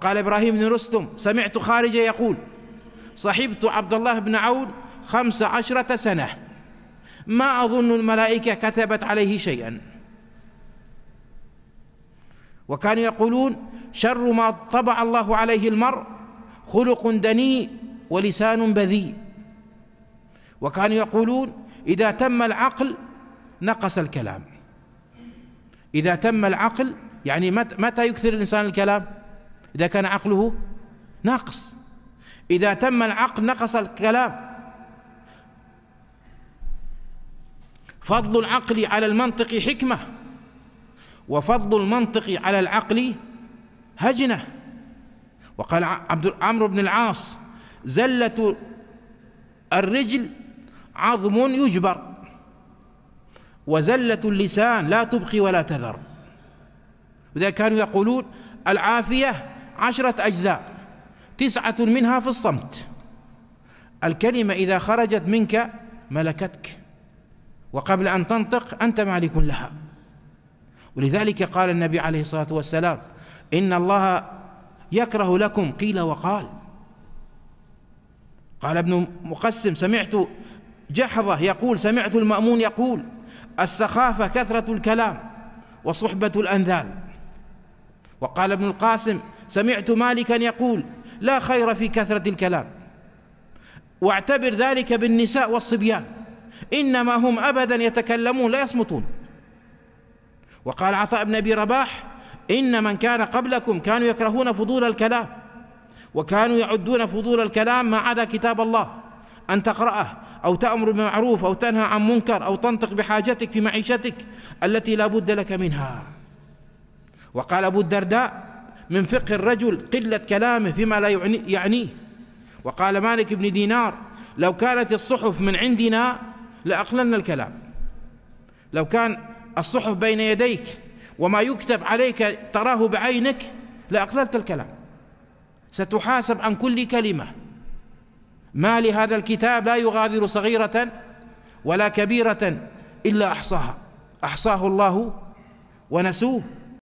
قال إبراهيم بن رستم سمعت خارجة يقول صحبت عبد الله بن عون خمس عشرة سنة ما أظن الملائكة كتبت عليه شيئا وكانوا يقولون شر ما طبع الله عليه المرء خلق دنيء ولسان بذيء وكانوا يقولون إذا تم العقل نقص الكلام إذا تم العقل يعني متى يكثر الإنسان الكلام؟ إذا كان عقله ناقص إذا تم العقل نقص الكلام فضل العقل على المنطق حكمة وفضل المنطق على العقل هجنة وقال عبد عمرو بن العاص زلة الرجل عظم يجبر وزلة اللسان لا تبقي ولا تذر إذا كانوا يقولون العافية عشرة أجزاء تسعة منها في الصمت الكلمة إذا خرجت منك ملكتك وقبل أن تنطق أنت مالك لها ولذلك قال النبي عليه الصلاة والسلام إن الله يكره لكم قيل وقال قال ابن مقسم سمعت جحظة يقول سمعت المأمون يقول السخافة كثرة الكلام وصحبة الأنذال وقال ابن القاسم سمعت مالكا يقول لا خير في كثرة الكلام واعتبر ذلك بالنساء والصبيان إنما هم أبدا يتكلمون لا يصمتون وقال عطاء بن أبي رباح إن من كان قبلكم كانوا يكرهون فضول الكلام وكانوا يعدون فضول الكلام ما عدا كتاب الله أن تقرأه أو تأمر بمعروف أو تنهى عن منكر أو تنطق بحاجتك في معيشتك التي لا بد لك منها وقال أبو الدرداء من فقه الرجل قلة كلامه فيما لا يعني- يعنيه وقال مالك بن دينار لو كانت الصحف من عندنا لأقللنا الكلام لو كان الصحف بين يديك وما يكتب عليك تراه بعينك لأقللت الكلام ستحاسب عن كل كلمة ما لهذا الكتاب لا يغادر صغيرة ولا كبيرة إلا أحصاها أحصاه الله ونسوه